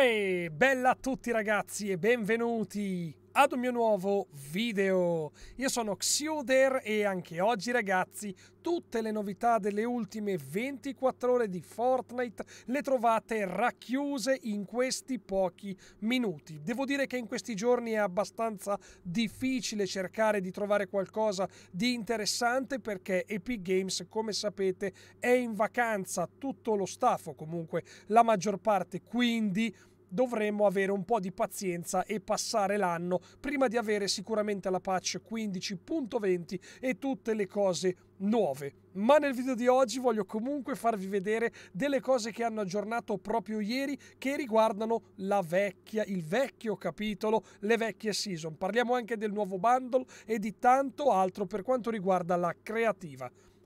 Uè, bella a tutti ragazzi e benvenuti ad un mio nuovo video. Io sono Xyuder e anche oggi ragazzi tutte le novità delle ultime 24 ore di Fortnite le trovate racchiuse in questi pochi minuti. Devo dire che in questi giorni è abbastanza difficile cercare di trovare qualcosa di interessante perché Epic Games come sapete è in vacanza tutto lo staff o comunque la maggior parte quindi dovremmo avere un po' di pazienza e passare l'anno prima di avere sicuramente la patch 15.20 e tutte le cose nuove. Ma nel video di oggi voglio comunque farvi vedere delle cose che hanno aggiornato proprio ieri che riguardano la vecchia, il vecchio capitolo, le vecchie season. Parliamo anche del nuovo bundle e di tanto altro per quanto riguarda la creativa.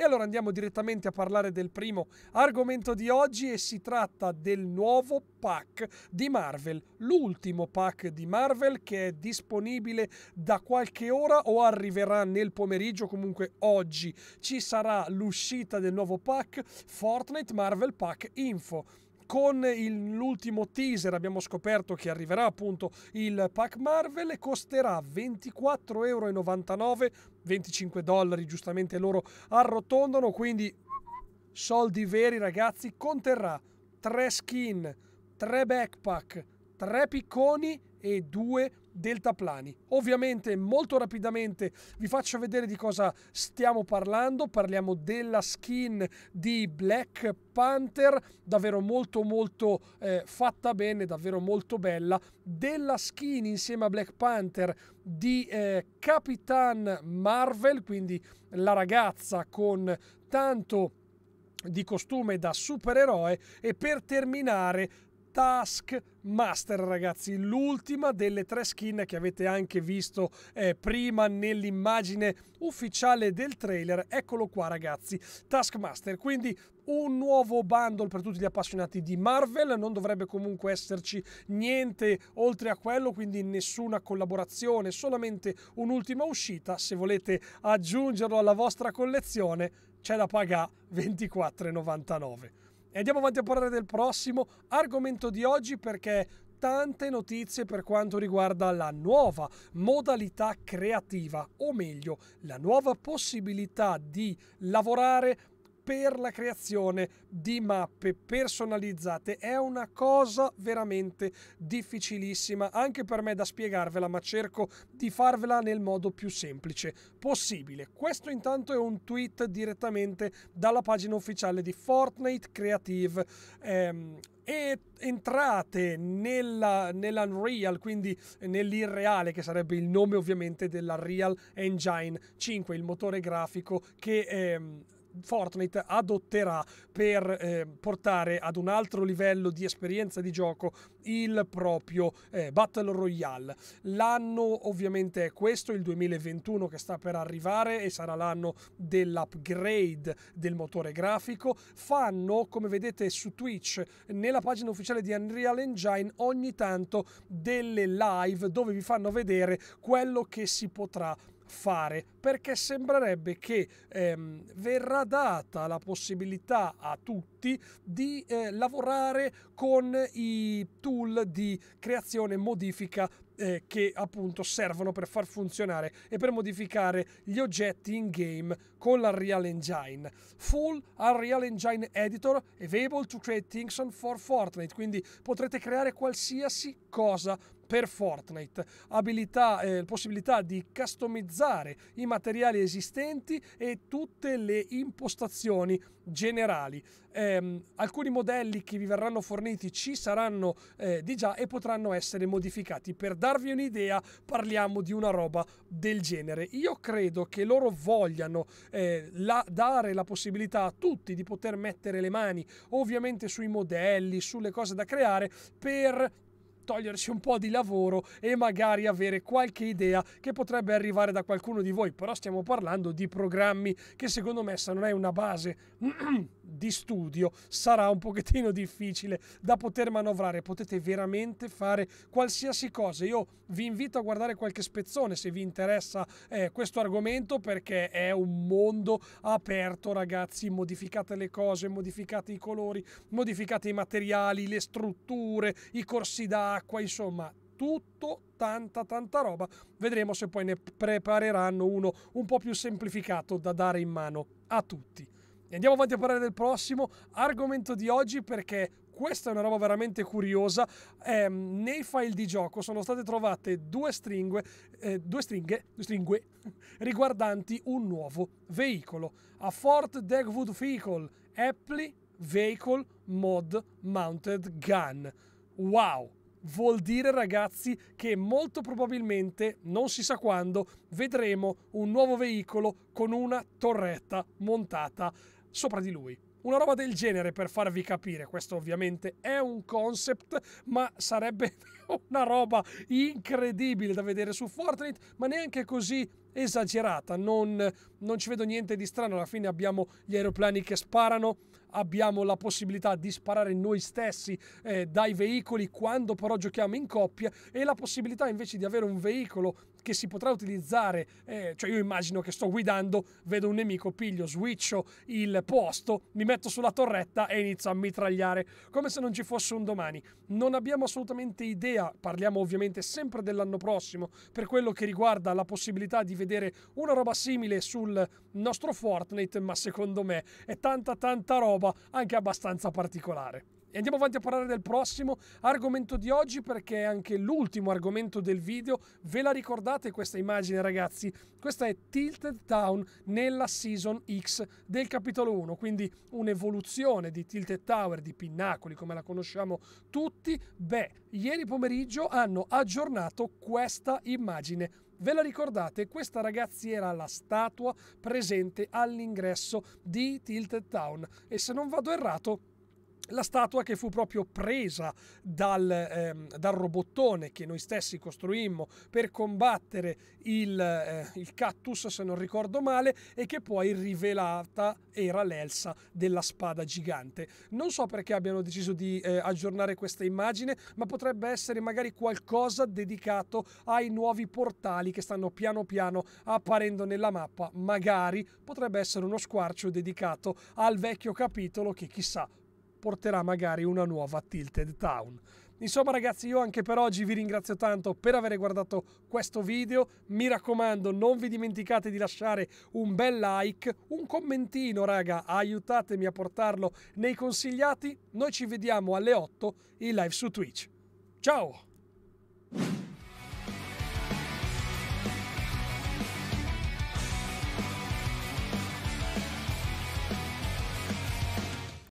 E allora andiamo direttamente a parlare del primo argomento di oggi e si tratta del nuovo pack di Marvel, l'ultimo pack di Marvel che è disponibile da qualche ora o arriverà nel pomeriggio, comunque oggi ci sarà l'uscita del nuovo pack Fortnite Marvel Pack Info con l'ultimo teaser abbiamo scoperto che arriverà appunto il pack Marvel e costerà 24,99 euro, 25 dollari giustamente loro arrotondano, quindi soldi veri ragazzi, conterrà 3 skin, 3 backpack, 3 picconi e due deltaplani. Ovviamente molto rapidamente vi faccio vedere di cosa stiamo parlando, parliamo della skin di Black Panther, davvero molto molto eh, fatta bene, davvero molto bella, della skin insieme a Black Panther di eh, Capitan Marvel, quindi la ragazza con tanto di costume da supereroe e per terminare Taskmaster ragazzi, l'ultima delle tre skin che avete anche visto eh, prima nell'immagine ufficiale del trailer, eccolo qua ragazzi, Taskmaster, quindi un nuovo bundle per tutti gli appassionati di Marvel, non dovrebbe comunque esserci niente oltre a quello, quindi nessuna collaborazione, solamente un'ultima uscita, se volete aggiungerlo alla vostra collezione c'è da pagare 24,99. E andiamo avanti a parlare del prossimo argomento di oggi perché tante notizie per quanto riguarda la nuova modalità creativa, o meglio, la nuova possibilità di lavorare per la creazione di mappe personalizzate è una cosa veramente difficilissima anche per me da spiegarvela ma cerco di farvela nel modo più semplice possibile questo intanto è un tweet direttamente dalla pagina ufficiale di Fortnite Creative ehm, e entrate nella, nell'Unreal, quindi nell'Irreale, che sarebbe il nome ovviamente della Real Engine 5, il motore grafico che ehm, Fortnite adotterà per eh, portare ad un altro livello di esperienza di gioco il proprio eh, Battle Royale. L'anno ovviamente è questo, il 2021 che sta per arrivare e sarà l'anno dell'upgrade del motore grafico. Fanno, come vedete su Twitch, nella pagina ufficiale di Unreal Engine ogni tanto delle live dove vi fanno vedere quello che si potrà fare fare perché sembrerebbe che ehm, verrà data la possibilità a tutti di eh, lavorare con i tool di creazione e modifica eh, che appunto servono per far funzionare e per modificare gli oggetti in game con la Real Engine. Full Unreal Engine Editor available to create things for Fortnite, quindi potrete creare qualsiasi cosa per Fortnite, abilità, eh, possibilità di customizzare i materiali esistenti e tutte le impostazioni generali. Eh, alcuni modelli che vi verranno forniti ci saranno eh, di già e potranno essere modificati. Per darvi un'idea, parliamo di una roba del genere. Io credo che loro vogliano eh, la, dare la possibilità a tutti di poter mettere le mani ovviamente sui modelli, sulle cose da creare per togliersi un po' di lavoro e magari avere qualche idea che potrebbe arrivare da qualcuno di voi, però stiamo parlando di programmi che secondo me se non è una base di studio sarà un pochettino difficile da poter manovrare. Potete veramente fare qualsiasi cosa. Io vi invito a guardare qualche spezzone se vi interessa eh, questo argomento perché è un mondo aperto, ragazzi. Modificate le cose, modificate i colori, modificate i materiali, le strutture, i corsi d'acqua, insomma, tutto tanta tanta roba. Vedremo se poi ne prepareranno uno un po' più semplificato da dare in mano a tutti andiamo avanti a parlare del prossimo argomento di oggi perché questa è una roba veramente curiosa. Eh, nei file di gioco sono state trovate due stringhe, eh, due stringhe, due stringhe riguardanti un nuovo veicolo. A Fort Dagwood Vehicle, Apple Vehicle Mod Mounted Gun. Wow! vuol dire ragazzi che molto probabilmente, non si sa quando, vedremo un nuovo veicolo con una torretta montata sopra di lui. Una roba del genere per farvi capire, questo ovviamente è un concept, ma sarebbe una roba incredibile da vedere su Fortnite, ma neanche così esagerata, non, non ci vedo niente di strano, alla fine abbiamo gli aeroplani che sparano, abbiamo la possibilità di sparare noi stessi eh, dai veicoli quando però giochiamo in coppia e la possibilità invece di avere un veicolo che si potrà utilizzare, eh, cioè io immagino che sto guidando, vedo un nemico, piglio, switcho il posto, mi metto sulla torretta e inizio a mitragliare come se non ci fosse un domani. Non abbiamo assolutamente idea, parliamo ovviamente sempre dell'anno prossimo, per quello che riguarda la possibilità di vedere una roba simile sul nostro Fortnite, ma secondo me è tanta tanta roba roba anche abbastanza particolare. E andiamo avanti a parlare del prossimo argomento di oggi perché è anche l'ultimo argomento del video. Ve la ricordate questa immagine ragazzi? Questa è Tilted Town nella Season X del capitolo 1, quindi un'evoluzione di Tilted Tower, di Pinnacoli come la conosciamo tutti. Beh, ieri pomeriggio hanno aggiornato questa immagine Ve la ricordate? Questa ragazzi era la statua presente all'ingresso di Tilted Town e se non vado errato la statua che fu proprio presa dal, ehm, dal, robottone che noi stessi costruimmo per combattere il, eh, il, cactus, se non ricordo male, e che poi rivelata era l'Elsa della spada gigante. Non so perché abbiano deciso di eh, aggiornare questa immagine, ma potrebbe essere magari qualcosa dedicato ai nuovi portali che stanno piano piano apparendo nella mappa. Magari potrebbe essere uno squarcio dedicato al vecchio capitolo che chissà porterà magari una nuova Tilted Town. Insomma ragazzi io anche per oggi vi ringrazio tanto per aver guardato questo video, mi raccomando non vi dimenticate di lasciare un bel like, un commentino raga, aiutatemi a portarlo nei consigliati, noi ci vediamo alle 8 in live su Twitch. Ciao!